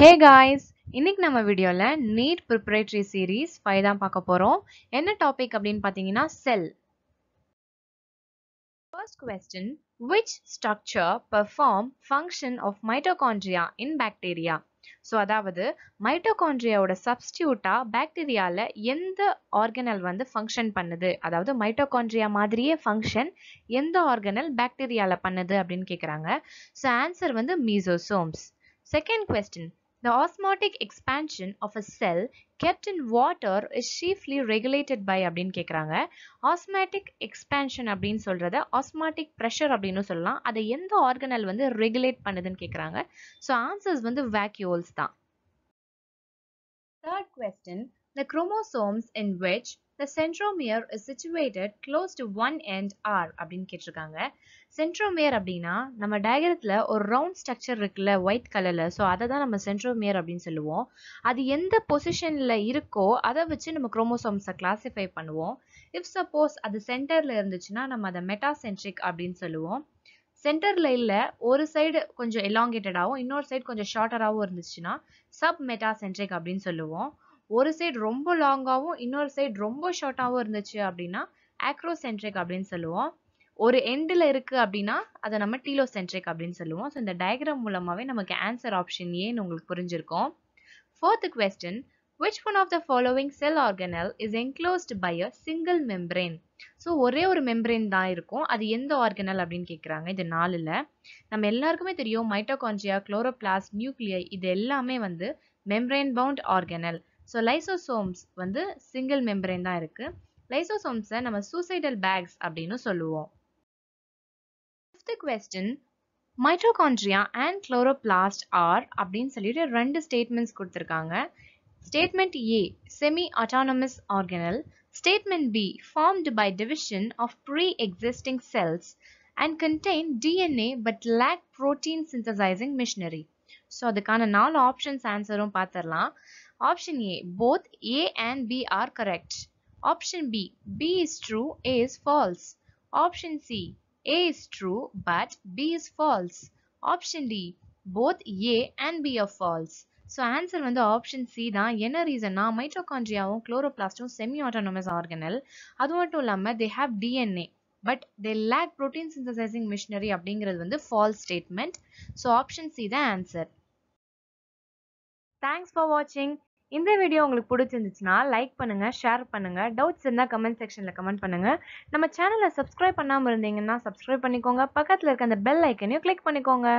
Hey guys இன்னைக்கு நம்ம வீடியோவில் நீட் ப்ரிப்பரேட்ரி சீரீஸ் ஃபைவ் தான் பார்க்க போகிறோம் என்ன டாபிக் அப்படின்னு பார்த்தீங்கன்னா cell first question which structure perform function of mitochondria in bacteria so அதாவது மைட்டோகான்ட்ரியாவோட சப்ஸ்டியூட்டாக பாக்டீரியாவில் எந்த ஆர்கனல் வந்து ஃபங்க்ஷன் பண்ணுது அதாவது மைட்டோகான்ட்ரியா மாதிரியே ஃபங்க்ஷன் எந்த ஆர்கனல் பாக்டீரியாவில் பண்ணுது அப்படின்னு கேட்குறாங்க ஸோ ஆன்சர் வந்து mesosomes second question The osmotic expansion of a cell kept in water is chiefly regulated by அப்படின் கேட்குறாங்க osmotic expansion அப்படின் சொல்கிறத osmotic pressure அப்படின்னு சொல்லாம் அதை எந்த organல் வந்து regulate பண்ணுதுன்னு கேட்குறாங்க so answers வந்து vacuoles தான் third question the chromosomes in which the centromere is situated close to one end R அப்படின்னு கேட்டிருக்காங்க சென்ட்ரோமியர் அப்படின்னா நம்ம டயக்ரத்தில் ஒரு ரவுண்ட் ஸ்ட்ரக்சர் இருக்குல்ல ஒயிட் கலரில் ஸோ அதை தான் நம்ம சென்ட்ரோமியர் அப்படின்னு சொல்லுவோம் அது எந்த பொசிஷனில் இருக்கோ அதை வச்சு நம்ம குரோமோசோம்ஸை கிளாஸிஃபை பண்ணுவோம் இஃப் சப்போஸ் அது சென்டரில் இருந்துச்சுன்னா நம்ம அதை மெட்டாசென்ட்ரிக் அப்படின்னு சொல்லுவோம் சென்டரில் இல்லை ஒரு சைடு கொஞ்சம் எலாங்கேட்டடாகவும் இன்னொரு சைடு கொஞ்சம் ஷார்ட்டராகவும் இருந்துச்சுன்னா சப் மெட்டாசென்ட்ரிக் அப்படின்னு சொல்லுவோம் ஒரு சைடு ரொம்ப லாங்காகவும் இன்னொரு சைடு ரொம்ப ஷார்ட்டாகவும் இருந்துச்சு அப்படின்னா ஆக்ரோசென்ட்ரிக் அப்படின்னு சொல்லுவோம் ஒரு எண்டில் இருக்குது அப்படின்னா அதை நம்ம டீலோசென்ட்ரிக் அப்படின்னு சொல்லுவோம் ஸோ இந்த டயக்ராம் மூலமாகவே நமக்கு ஆன்சர் ஆப்ஷன் ஏன்னு உங்களுக்கு புரிஞ்சிருக்கும் fourth question which one of the following cell organelle is enclosed by a single membrane so ஒரே ஒரு மெம்பரேன் தான் இருக்கும் அது எந்த ஆர்கனல் அப்படின்னு கேட்குறாங்க இது நாலில் நம்ம எல்லாருக்குமே தெரியும் மைட்டோகான்ஜியா குளோரோபிளாஸ்ட் நியூக்ளியர் இது எல்லாமே வந்து membrane bound organelle so lysosomes வந்து சிங்கிள் மெம்பரேன் தான் இருக்குது லைசோசோம்ஸை நம்ம சூசைடல் பேக்ஸ் அப்படின்னு சொல்லுவோம் question mitochondria and chloroplast are அப்படின்னு சொல்லிட்டு ரெண்டு ஸ்டேட்மெண்ட்ஸ் கொடுத்துருக்காங்க statement A semi autonomous organelle statement B formed by division of pre existing cells and contain DNA but lack protein synthesizing machinery so அதுக்கான நாலு options ஆன்சரும் பார்த்துடலாம் Option A. Both A and B are correct. Option B. B is true, A is false. Option C. A is true but B is false. Option D. Both A and B are false. So answer வந்து option C தான் என்ன ரீசன்னா மைட்டோகான்ட்ரியாவும் குளோரோபிளாஸ்டும் semi autonomous organelle அது மட்டும் இல்லாமல் they have DNA but they lack protein synthesizing machinery அப்படிங்கிறது வந்து false statement so option C தான் ஆன்சர் தேங்க்ஸ் ஃபார் வாட்சிங் இந்த வீடியோ உங்களுக்கு பிடிச்சிருந்துச்சுன்னா லைக் பண்ணுங்கள் ஷேர் பண்ணுங்கள் டவுட்ஸ் இருந்தால் கமெண்ட் செக்ஷனில் கமெண்ட் பண்ணுங்க நம்ம சேனலை சப்ஸ்கிரைப் பண்ணாமல் இருந்தீங்கன்னா சப்ஸ்கிரைப் பண்ணிக்கோங்க பக்கத்தில் இருக்க அந்த பெல் ஐக்கனையும் கிளிக் பண்ணிக்கோங்க